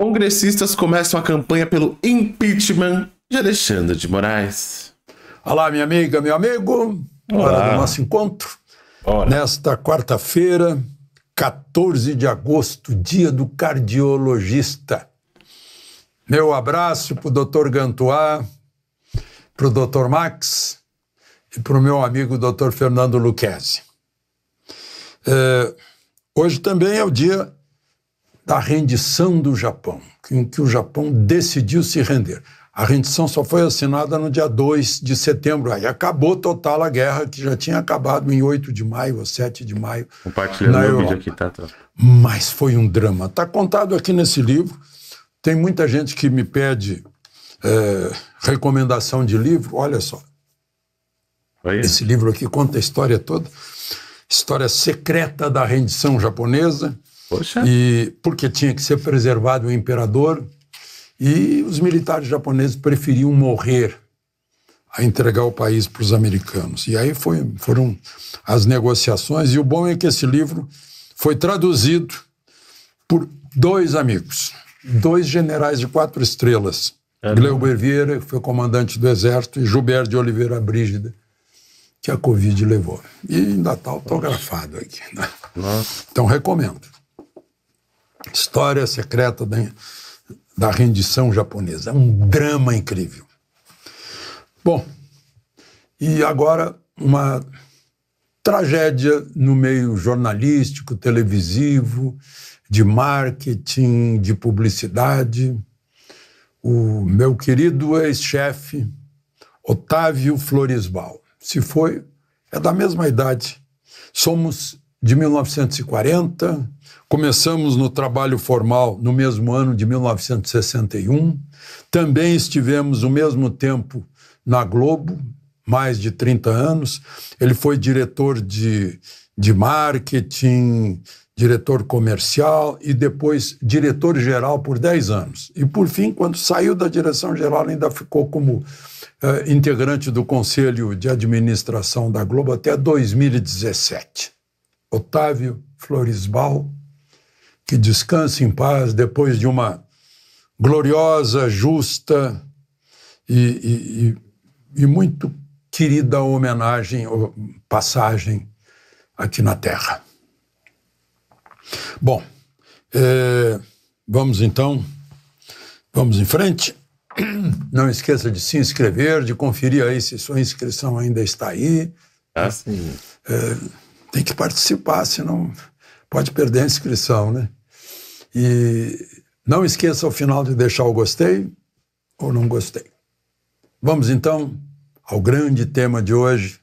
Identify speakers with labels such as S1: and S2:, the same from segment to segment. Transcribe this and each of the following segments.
S1: Congressistas começam a campanha pelo impeachment de Alexandre de Moraes. Olá, minha amiga, meu amigo. Olá. Hora do nosso encontro. Olá. Nesta quarta-feira, 14 de agosto, dia do cardiologista. Meu abraço para o doutor Gantuá, para o doutor Max e para o meu amigo doutor Fernando Luquezzi. É, hoje também é o dia da rendição do Japão, em que o Japão decidiu se render. A rendição só foi assinada no dia 2 de setembro. Aí acabou total a guerra, que já tinha acabado em 8 de maio ou 7 de maio. Compartilhando o vídeo aqui, é tá, tá? Mas foi um drama. Está contado aqui nesse livro. Tem muita gente que me pede é, recomendação de livro. Olha só. Aí. Esse livro aqui conta a história toda. História secreta da rendição japonesa Poxa. E porque tinha que ser preservado o imperador e os militares japoneses preferiam morrer a entregar o país para os americanos. E aí foi, foram as negociações e o bom é que esse livro foi traduzido por dois amigos, dois generais de quatro estrelas. É Gleuber Vieira, que foi comandante do Exército, e Gilberto de Oliveira Brígida, que a Covid levou. E ainda está autografado aqui. Né? Então, recomendo. História Secreta da, da Rendição Japonesa. É um drama incrível. Bom, e agora uma tragédia no meio jornalístico, televisivo, de marketing, de publicidade. O meu querido ex-chefe, Otávio Floresbal. Se foi, é da mesma idade. Somos de 1940, Começamos no trabalho formal no mesmo ano de 1961. Também estivemos o mesmo tempo na Globo, mais de 30 anos. Ele foi diretor de, de marketing, diretor comercial e depois diretor-geral por 10 anos. E, por fim, quando saiu da direção-geral, ainda ficou como eh, integrante do Conselho de Administração da Globo até 2017. Otávio Florisbal que descanse em paz depois de uma gloriosa, justa e, e, e muito querida homenagem ou passagem aqui na Terra. Bom, é, vamos então, vamos em frente. Não esqueça de se inscrever, de conferir aí se sua inscrição ainda está aí. É, é tem que participar, senão pode perder a inscrição, né? E não esqueça ao final de deixar o gostei ou não gostei. Vamos então ao grande tema de hoje,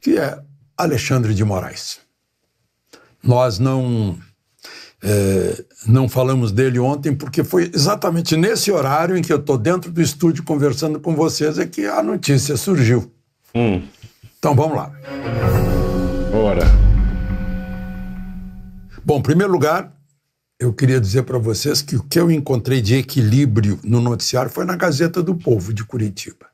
S1: que é Alexandre de Moraes. Nós não é, não falamos dele ontem porque foi exatamente nesse horário em que eu estou dentro do estúdio conversando com vocês é que a notícia surgiu. Hum. Então vamos lá. Bora. Bom, em primeiro lugar, eu queria dizer para vocês que o que eu encontrei de equilíbrio no noticiário foi na Gazeta do Povo de Curitiba.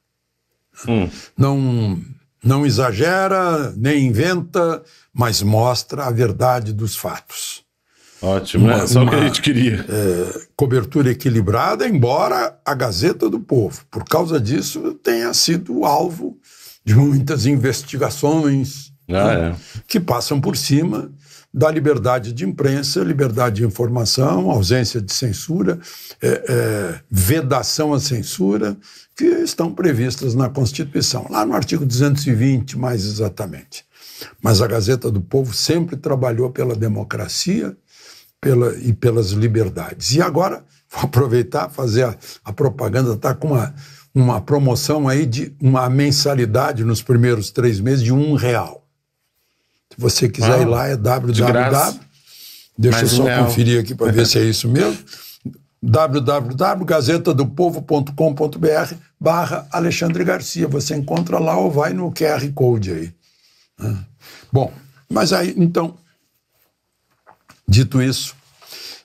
S1: Hum. Não, não exagera, nem inventa, mas mostra a verdade dos fatos. Ótimo, né? uma, é só o que a gente queria. É, cobertura equilibrada, embora a Gazeta do Povo, por causa disso, tenha sido alvo de muitas investigações ah, né, é. que passam por cima da liberdade de imprensa, liberdade de informação, ausência de censura, é, é, vedação à censura, que estão previstas na Constituição, lá no artigo 220, mais exatamente. Mas a Gazeta do Povo sempre trabalhou pela democracia pela, e pelas liberdades. E agora, vou aproveitar fazer a, a propaganda, está com uma, uma promoção aí de uma mensalidade nos primeiros três meses de um real. Se você quiser ah, ir lá, é www. Deixa Mas eu só não. conferir aqui para ver se é isso mesmo. www.gazetadopovo.com.br barra Alexandre Garcia. Você encontra lá ou vai no QR Code aí. Ah. Bom, mas aí, então, dito isso,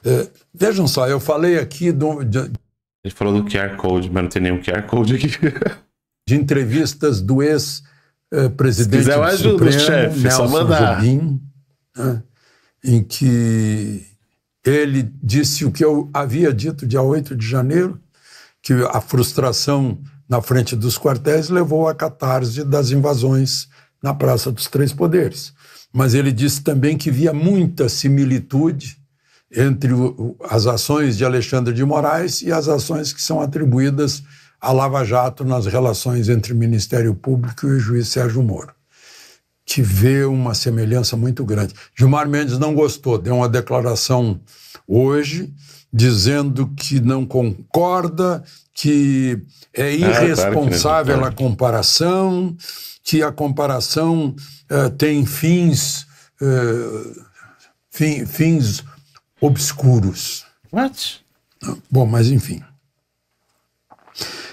S1: é, vejam só, eu falei aqui do. De, falou do QR Code, mas não tem nenhum QR Code aqui. de entrevistas do ex-presidente é, presidente do Supremo, chefe, é Nelson Jobim, né, em que ele disse o que eu havia dito dia 8 de janeiro, que a frustração na frente dos quartéis levou à catarse das invasões na Praça dos Três Poderes. Mas ele disse também que via muita similitude entre as ações de Alexandre de Moraes e as ações que são atribuídas a Lava Jato nas relações entre Ministério Público e o juiz Sérgio Moro, que vê uma semelhança muito grande. Gilmar Mendes não gostou, deu uma declaração hoje dizendo que não concorda, que é irresponsável é, claro que é a comparação, que a comparação uh, tem fins, uh, fin, fins obscuros. What? Bom, mas enfim.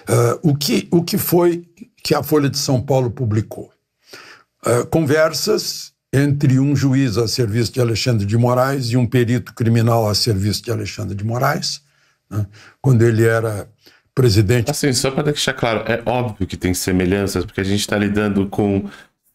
S1: Uh, o, que, o que foi que a Folha de São Paulo publicou? Uh, conversas entre um juiz a serviço de Alexandre de Moraes e um perito criminal a serviço de Alexandre de Moraes, né, quando ele era presidente. Assim, só para deixar claro, é óbvio que tem semelhanças, porque a gente está lidando com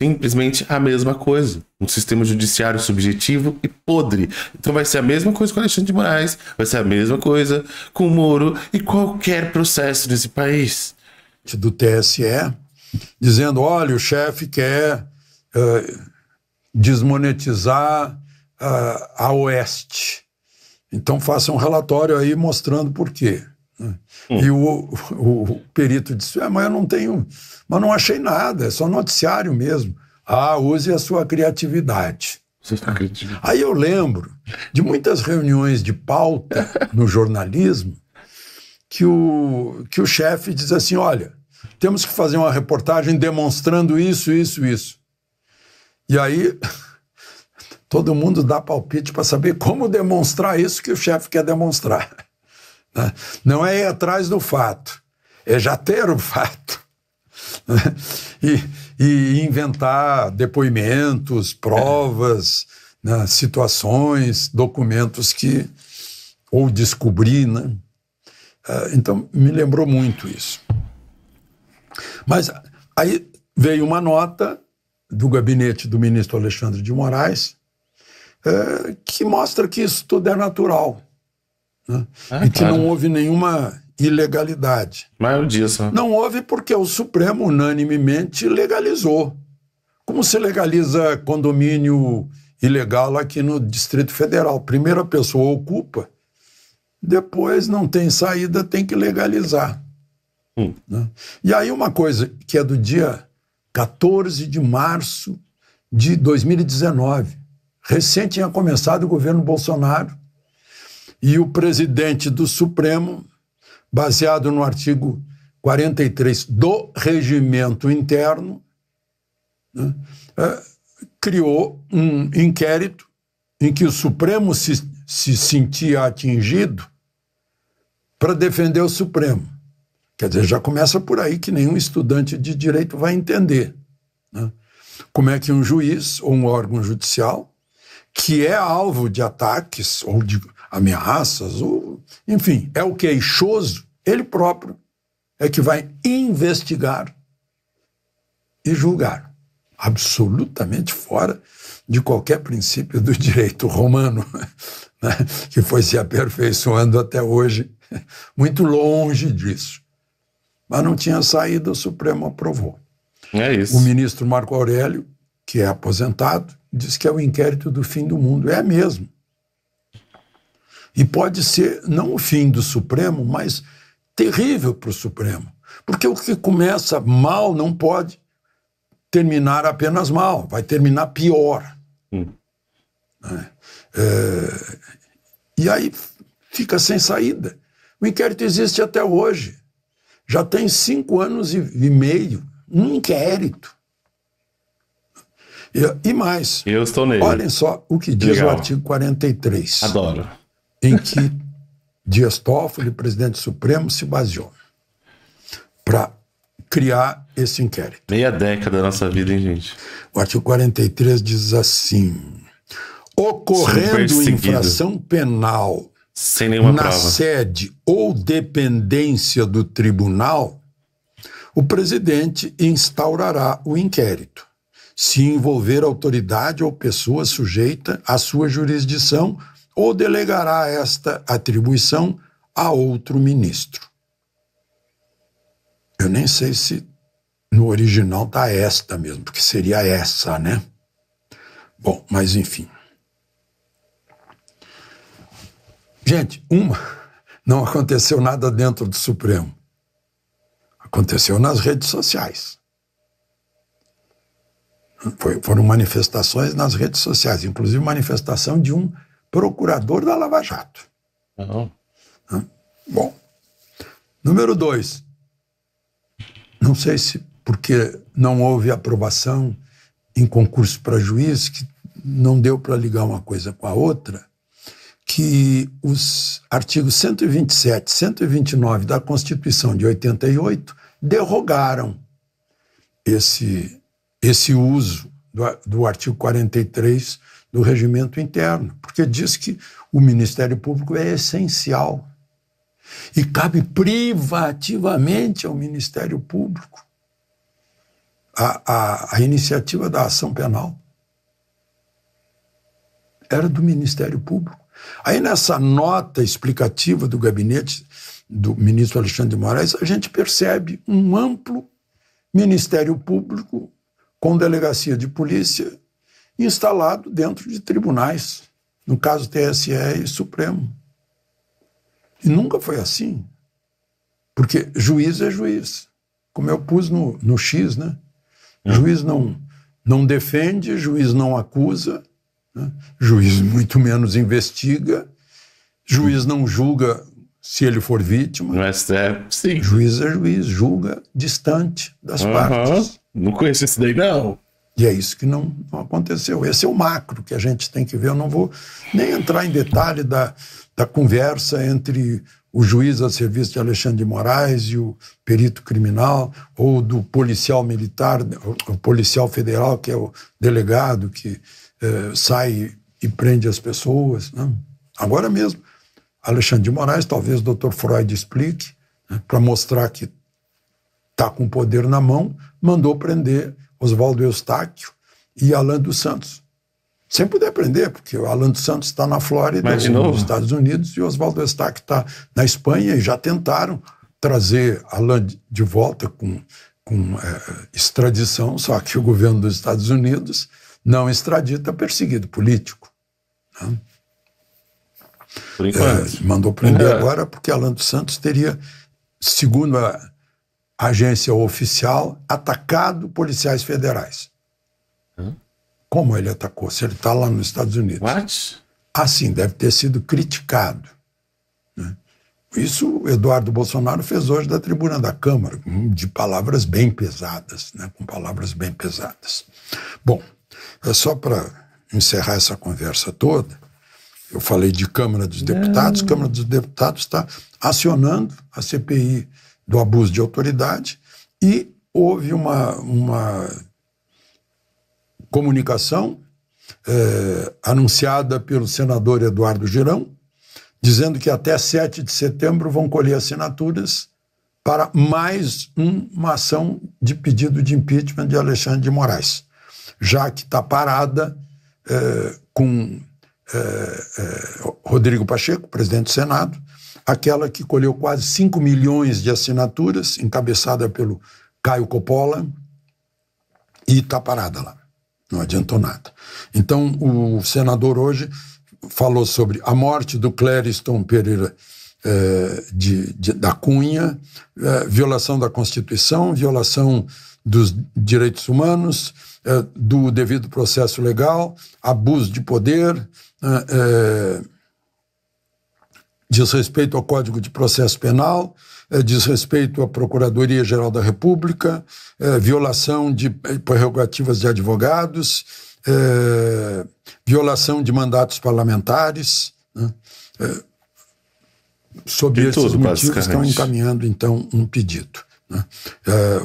S1: simplesmente a mesma coisa. Um sistema judiciário subjetivo e podre. Então vai ser a mesma coisa com Alexandre de Moraes, vai ser a mesma coisa com Moro e qualquer processo nesse país. Do TSE, dizendo: olha, o chefe quer uh, desmonetizar uh, a Oeste. Então faça um relatório aí mostrando por quê. Hum. E o, o, perito disse: é, mas eu não tenho, mas não achei nada, é só noticiário mesmo. Ah, use a sua criatividade. Você está Aí eu lembro de muitas reuniões de pauta no jornalismo que o, que o chefe diz assim: olha, temos que fazer uma reportagem demonstrando isso, isso, isso. E aí todo mundo dá palpite para saber como demonstrar isso que o chefe quer demonstrar. Né? Não é ir atrás do fato, é já ter o fato. Né? E, e, inventar depoimentos, provas, é. né? situações, documentos que. ou descobrir, né? Ah, então, me lembrou muito isso. Mas aí veio uma nota do gabinete do ministro Alexandre de Moraes é, que mostra que isso tudo é natural. Né? Ah, e que claro. não houve nenhuma ilegalidade. Maior disso. Né? Não houve porque o Supremo unanimemente legalizou. Como se legaliza condomínio ilegal aqui no Distrito Federal? Primeira pessoa ocupa, depois não tem saída, tem que legalizar. Hum. Né? E aí uma coisa que é do dia 14 de março de 2019. Recente tinha começado o governo Bolsonaro e o presidente do Supremo, baseado no artigo 43 do regimento interno, né, é, criou um inquérito em que o Supremo se, se sentia atingido para defender o Supremo. Quer dizer, já começa por aí que nenhum estudante de direito vai entender. Né? Como é que um juiz ou um órgão judicial, que é alvo de ataques ou de, ameaças, ou, enfim, é o queixoso, é ele próprio é que vai investigar e julgar. Absolutamente fora de qualquer princípio do direito romano, né, que foi se aperfeiçoando até hoje, muito longe disso. Mas não tinha saída, o Supremo aprovou. É isso. O ministro Marco Aurélio, que é aposentado, diz que é o inquérito do fim do mundo. É mesmo. E pode ser não o fim do Supremo, mas terrível para o Supremo. Porque o que começa mal não pode terminar apenas mal, vai terminar pior. Hum. Né? É, e aí fica sem saída. O inquérito existe até hoje. Já tem cinco anos e, e meio. Um inquérito. E, e mais. Eu estou nele. Olhem só o que diz Legal. o artigo 43. Adoro em que Dias Toffoli, presidente supremo, se baseou para criar esse inquérito. Meia década da nossa vida, hein, gente? O artigo 43 diz assim: ocorrendo infração penal Sem nenhuma na prova. sede ou dependência do tribunal, o presidente instaurará o inquérito, se envolver autoridade ou pessoa sujeita à sua jurisdição ou delegará esta atribuição a outro ministro. Eu nem sei se no original está esta mesmo, porque seria essa, né? Bom, mas enfim. Gente, uma, não aconteceu nada dentro do Supremo. Aconteceu nas redes sociais. Foi, foram manifestações nas redes sociais, inclusive manifestação de um procurador da Lava Jato. Bom, número dois, não sei se porque não houve aprovação em concurso para juiz, que não deu para ligar uma coisa com a outra, que os artigos 127 e 129 da Constituição de 88 derrogaram esse, esse uso do, do artigo 43 do regimento interno, porque diz que o Ministério Público é essencial e cabe privativamente ao Ministério Público a, a, a, iniciativa da ação penal. Era do Ministério Público. Aí, nessa nota explicativa do gabinete do ministro Alexandre de Moraes, a gente percebe um amplo Ministério Público com delegacia de polícia instalado dentro de tribunais, no caso TSE e Supremo. E nunca foi assim, porque juiz é juiz, como eu pus no, no X, né? Uhum. Juiz não, não defende, juiz não acusa, né? juiz muito menos investiga, juiz não julga se ele for vítima. No STF, sim. Juiz é juiz, julga distante das uhum. partes. Não conheço isso daí, não. E é isso que não, não, aconteceu. Esse é o macro que a gente tem que ver. Eu não vou nem entrar em detalhe da, da conversa entre o juiz a serviço de Alexandre de Moraes e o perito criminal, ou do policial militar, o policial federal, que é o delegado que eh, sai e prende as pessoas. Né? Agora mesmo, Alexandre de Moraes, talvez o Dr. Freud explique, né, para mostrar que está com o poder na mão, mandou prender Oswaldo Eustáquio e Alan dos Santos. Sem poder prender, porque o Alan dos Santos está na Flórida, nos Estados Unidos, e Oswaldo Eustáquio está na Espanha, e já tentaram trazer Alan de volta com, com é, extradição, só que o governo dos Estados Unidos não extradita é perseguido político. Né? Por enquanto. É, mandou prender é. agora porque Alan dos Santos teria, segundo a agência oficial, atacado policiais federais. Hã? Como ele atacou? Se ele está lá nos Estados Unidos. What? Assim, deve ter sido criticado. Né? Isso o Eduardo Bolsonaro fez hoje da tribuna da Câmara, de palavras bem pesadas, né? com palavras bem pesadas. Bom, é só para encerrar essa conversa toda, eu falei de Câmara dos Deputados, Não. Câmara dos Deputados está acionando a CPI do abuso de autoridade e houve uma, uma comunicação é, anunciada pelo senador Eduardo Girão, dizendo que até 7 de setembro vão colher assinaturas para mais uma ação de pedido de impeachment de Alexandre de Moraes, já que está parada é, com eh, eh, Rodrigo Pacheco, presidente do Senado, aquela que colheu quase 5 milhões de assinaturas, encabeçada pelo Caio Coppola, e está parada lá. Não adiantou nada. Então, o senador hoje falou sobre a morte do Clériston Pereira eh, de, de, da Cunha, violação da Constituição, violação dos direitos humanos, eh, do devido processo legal, abuso de poder, eh, eh, diz respeito ao Código de Processo Penal, diz respeito à Procuradoria-Geral da República, violação de prerrogativas de advogados, violação de mandatos parlamentares. Né? Sob esses tudo, motivos, estão encaminhando, então, um pedido. Né?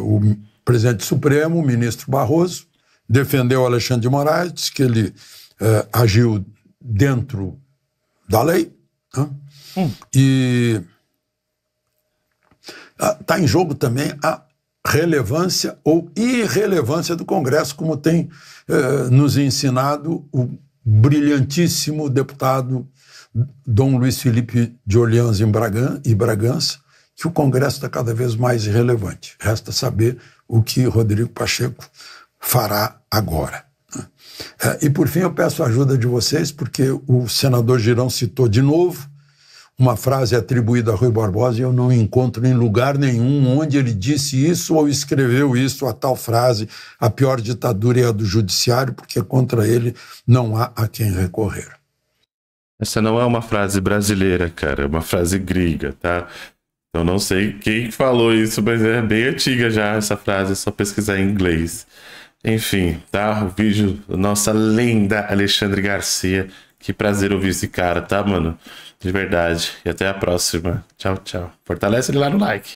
S1: o presidente Supremo, o ministro Barroso, defendeu Alexandre de Moraes, disse que ele eh, agiu dentro da lei. Né? Hum. E está ah, em jogo também a relevância ou irrelevância do Congresso, como tem eh, nos ensinado o brilhantíssimo deputado Dom Luiz Felipe de Orleans em Bragan, e Bragança, que o Congresso está cada vez mais irrelevante. Resta saber o que Rodrigo Pacheco fará agora. É, e por fim, eu peço a ajuda de vocês, porque o senador Girão citou de novo uma frase atribuída a Rui Barbosa e eu não encontro em lugar nenhum onde ele disse isso ou escreveu isso, a tal frase, a pior ditadura é a do judiciário, porque contra ele não há a quem recorrer. Essa não é uma frase brasileira, cara, é uma frase gringa, tá? Eu não sei quem falou isso, mas é bem antiga já essa frase, é só pesquisar em inglês. Enfim, tá? O vídeo nossa lenda Alexandre Garcia. Que prazer ouvir esse cara, tá, mano? De verdade. E até a próxima. Tchau, tchau. Fortalece ele lá no like.